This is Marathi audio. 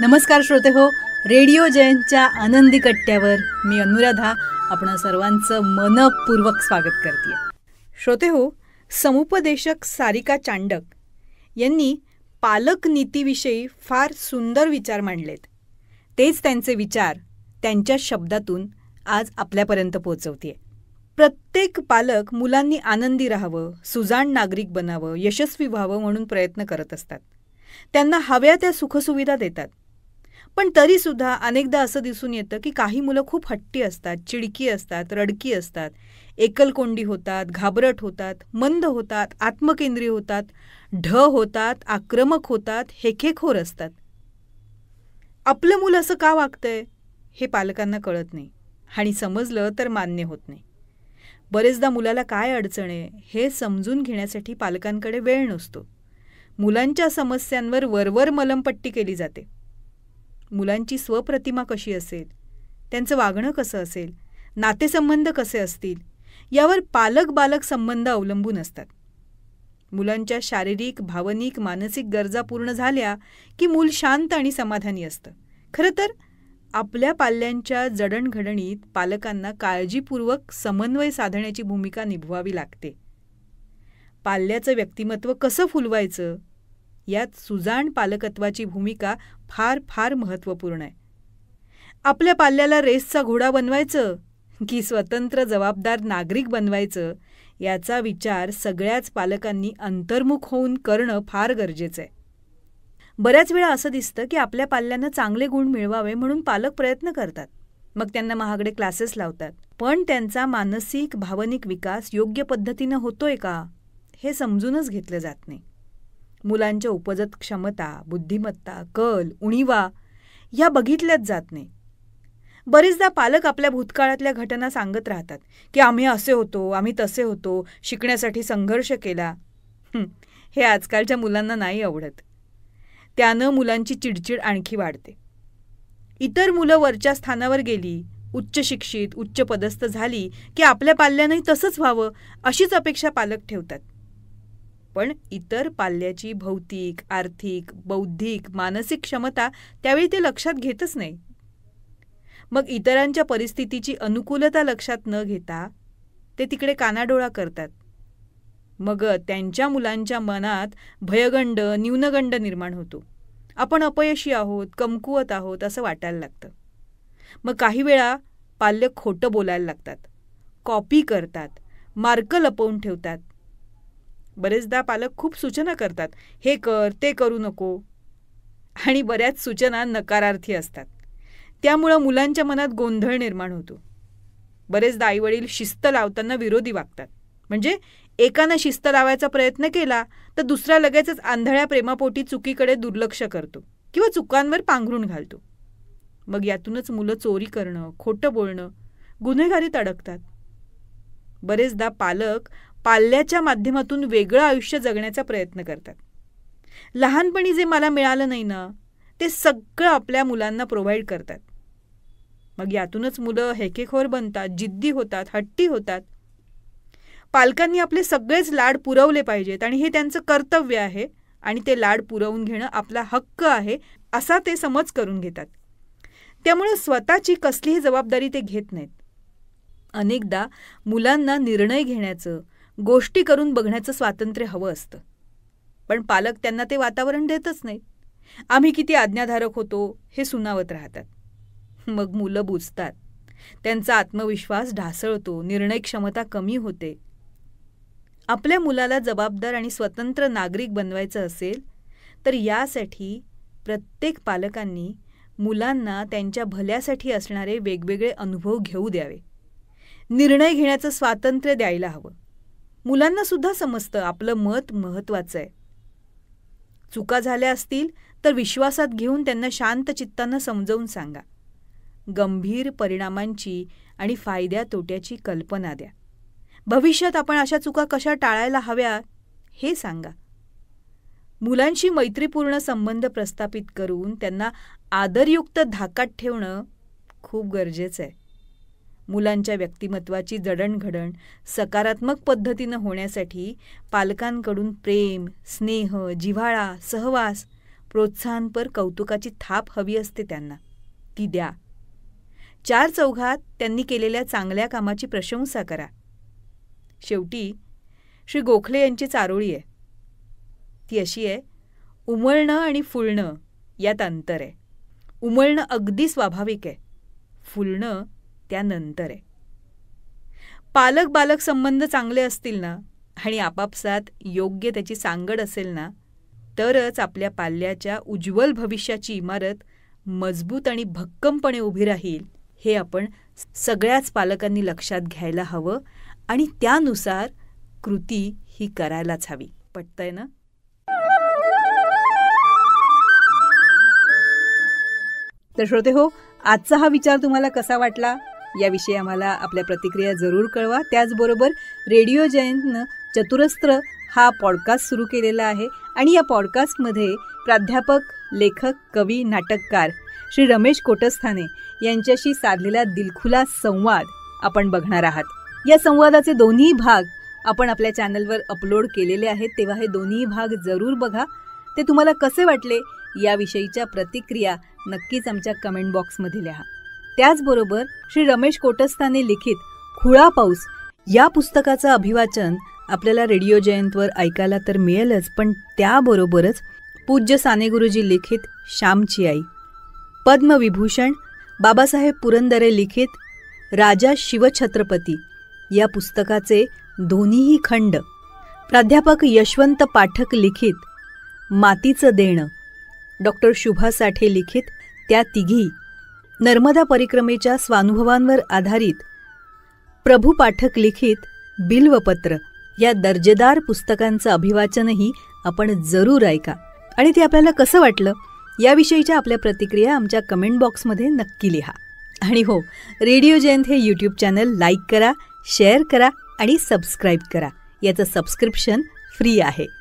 नमस्कार श्रोते हो रेडिओ जयंतच्या आनंदी कट्ट्यावर मी अनुराधा आपण सर्वांचं मनपूर्वक स्वागत करते श्रोते हो समुपदेशक सारिका चांडक यांनी पालक नीतीविषयी फार सुंदर विचार मांडलेत तेच त्यांचे विचार त्यांच्या शब्दातून आज आपल्यापर्यंत पोहोचवते प्रत्येक पालक मुलांनी आनंदी राहावं सुजाण नागरिक बनावं यशस्वी व्हावं म्हणून प्रयत्न करत असतात त्यांना हव्या त्या सुखसुविधा देतात पण तरी सुद्धा अनेकदा असं दिसून येतं की काही मुलं खूप हट्टी असतात चिडकी असतात रडकी असतात एकलकोंडी होतात घाबरट होतात मंद होतात आत्मकेंद्रीय होतात ढ होतात आक्रमक होतात हेखेखोर असतात आपलं मुलं असं का वागतंय हे पालकांना कळत नाही आणि समजलं तर मान्य होत नाही बरेचदा मुलाला काय अडचण आहे हे समजून घेण्यासाठी पालकांकडे वेळ नसतो मुलांच्या समस्यांवर वरवर मलमपट्टी केली जाते मुलांची स्वप्रतिमा कशी असेल त्यांचं वागणं कसं असेल नातेसंबंध कसे असतील यावर पालक बालक संबंध अवलंबून असतात मुलांच्या शारीरिक भावनिक मानसिक गरजा पूर्ण झाल्या की मूल शांत आणि समाधानी असतं खरं तर आपल्या पाल्यांच्या जडणघडणीत पालकांना काळजीपूर्वक समन्वय साधण्याची भूमिका निभवावी लागते पाल्याचं व्यक्तिमत्व कसं फुलवायचं यात सुजाण पालकत्वाची भूमिका फार फार महत्त्वपूर्ण आहे आपल्या पाल्याला रेसचा घोडा बनवायचं की स्वतंत्र जबाबदार नागरिक बनवायचं याचा विचार सगळ्याच पालकांनी अंतर्मुख होऊन करणं फार गरजेचं आहे बऱ्याच वेळा असं दिसतं की आपल्या पाल्यानं चांगले गुण मिळवावे म्हणून पालक प्रयत्न करतात मग त्यांना महागडे क्लासेस लावतात पण त्यांचा मानसिक भावनिक विकास योग्य पद्धतीनं होतोय का हे समजूनच घेतलं जात नाही मुलांच्या उपजत क्षमता बुद्धिमत्ता कल उणीवा या बघितल्याच जात नाही बरेचदा पालक आपल्या भूतकाळातल्या घटना सांगत राहतात की आम्ही असे होतो आम्ही तसे होतो शिकण्यासाठी संघर्ष केला हे आजकालच्या मुलांना नाही आवडत त्यानं मुलांची चिडचिड आणखी वाढते इतर मुलं वरच्या स्थानावर गेली उच्च शिक्षित उच्च पदस्थ झाली की आपल्या पाल्यानंही तसंच व्हावं अशीच अपेक्षा पालक ठेवतात पण इतर पाल्याची भौतिक आर्थिक बौद्धिक मानसिक क्षमता त्यावेळी ते लक्षात घेतच नाही मग इतरांच्या परिस्थितीची अनुकूलता लक्षात न घेता ते तिकडे कानाडोळा करतात मग त्यांच्या मुलांच्या मनात भयगंड न्यूनगंड निर्माण होतो आपण अपयशी आहोत कमकुवत आहोत असं वाटायला लागतं मग काही वेळा पाल्य खोटं बोलायला लागतात कॉपी करतात मार्क लपवून ठेवतात बरेचदा पालक खूप सूचना करतात हे कर ते करू नको आणि बऱ्याच सूचना नकारार्थी असतात त्यामुळं मुलांच्या मनात गोंधळ निर्माण होतो बरेचदा आईवडील शिस्त लावताना विरोधी वागतात म्हणजे एकानं शिस्त लावायचा प्रयत्न केला तर दुसरा लगेचच आंधळ्या प्रेमापोटी चुकीकडे दुर्लक्ष करतो किंवा चुकांवर पांघरून घालतो मग यातूनच मुलं चोरी करणं खोटं बोलणं गुन्हेगारीत अडकतात बरेचदा पालक पाल्याच्या माध्यमातून वेगळं आयुष्य जगण्याचा प्रयत्न करतात लहानपणी जे मला मिळालं नाही ना ते सगळं आपल्या मुलांना प्रोव्हाइड करतात मग यातूनच मुलं हेकेखोर बनतात जिद्दी होतात हट्टी होतात पालकांनी आपले सगळेच लाड पुरवले पाहिजेत आणि हे त्यांचं कर्तव्य आहे आणि ते लाड पुरवून घेणं आपला हक्क आहे असा ते समज करून घेतात त्यामुळं स्वतःची कसलीही जबाबदारी ते घेत नाहीत अनेकदा मुलांना निर्णय घेण्याचं गोष्टी करून बघण्याचं स्वातंत्र्य हवं असतं पण पालक त्यांना ते वातावरण देतच नाहीत आम्ही किती आज्ञाधारक होतो हे सुनावत राहतात मग मुलं बुजतात त्यांचा आत्मविश्वास ढासळतो निर्णय क्षमता कमी होते आपल्या मुलाला जबाबदार आणि स्वतंत्र नागरिक बनवायचं असेल तर यासाठी प्रत्येक पालकांनी मुलांना त्यांच्या भल्यासाठी असणारे वेगवेगळे अनुभव घेऊ द्यावे निर्णय घेण्याचं स्वातंत्र्य द्यायला हवं मुलांना सुद्धा समजतं आपलं मत महत्वाचं आहे चुका झाल्या असतील तर विश्वासात घेऊन त्यांना शांत चित्तानं समजवून सांगा गंभीर परिणामांची आणि फायद्या तोट्याची कल्पना द्या भविष्यात आपण अशा चुका कशा टाळायला हव्या हे सांगा मुलांशी मैत्रीपूर्ण संबंध प्रस्थापित करून त्यांना आदरयुक्त धाकात ठेवणं खूप गरजेचं आहे मुलांच्या व्यक्तिमत्वाची जडणघडण सकारात्मक पद्धतीनं होण्यासाठी पालकांकडून प्रेम स्नेह जिव्हाळा सहवास प्रोत्साहनपर कौतुकाची थाप हवी असते त्यांना ती द्या चार चौघात त्यांनी केलेल्या चांगल्या कामाची प्रशंसा करा शेवटी श्री गोखले यांची चारोळी आहे ती अशी आहे उमळणं आणि फुलणं यात अंतर आहे उमळणं अगदी स्वाभाविक आहे फुलणं त्यानंतर आहे पालक बालक संबंध चांगले असतील ना आणि आपापसात योग्य त्याची सांगड असेल ना तरच आपल्या पाल्याच्या उज्ज्वल भविष्याची इमारत मजबूत आणि भक्कमपणे उभी राहील हे आपण सगळ्याच पालकांनी लक्षात घ्यायला हवं आणि त्यानुसार कृती ही करायलाच हवी पटतंय ना तर श्रोते हो आजचा हा विचार तुम्हाला कसा वाटला याविषयी आम्हाला आपल्या प्रतिक्रिया जरूर कळवा त्याचबरोबर रेडिओ जयंतनं चतुरस्त्र हा पॉडकास्ट सुरू केलेला आहे आणि या पॉडकास्टमध्ये प्राध्यापक लेखक कवी नाटककार श्री रमेश कोटस्थाने यांच्याशी साधलेला दिलखुला संवाद आपण बघणार आहात या संवादाचे दोन्ही भाग आपण आपल्या चॅनलवर अपलोड केलेले आहेत तेव्हा हे दोन्ही भाग जरूर बघा ते तुम्हाला कसे वाटले याविषयीच्या प्रतिक्रिया नक्कीच आमच्या कमेंट बॉक्समध्ये लिहा त्याचबरोबर श्री रमेश कोटस्थाने लिखित खुळा पाऊस या पुस्तकाचं अभिवाचन आपल्याला रेडिओ जयंतवर ऐकायला तर मिळेलच पण त्याबरोबरच पूज्य साने गुरुजी लिखित श्यामची आई पद्मविभूषण बाबासाहेब पुरंदरे लिखित राजा शिवछत्रपती या पुस्तकाचे दोन्हीही खंड प्राध्यापक यशवंत पाठक लिखित मातीचं देणं डॉक्टर शुभा साठे लिखित त्या तिघी नर्मदा परिक्रमेच्या स्वानुभवांवर आधारित प्रभू पाठक लिखित बिल्वपत्र या दर्जेदार पुस्तकांचं अभिवाचनही आपण जरूर ऐका आणि ते आपल्याला कसं वाटलं याविषयीच्या आपल्या प्रतिक्रिया आमच्या कमेंट बॉक्समध्ये नक्की लिहा आणि हो रेडिओ जयंत हे यूट्यूब चॅनल लाईक करा शेअर करा आणि सबस्क्राईब करा याचं सबस्क्रिप्शन फ्री आहे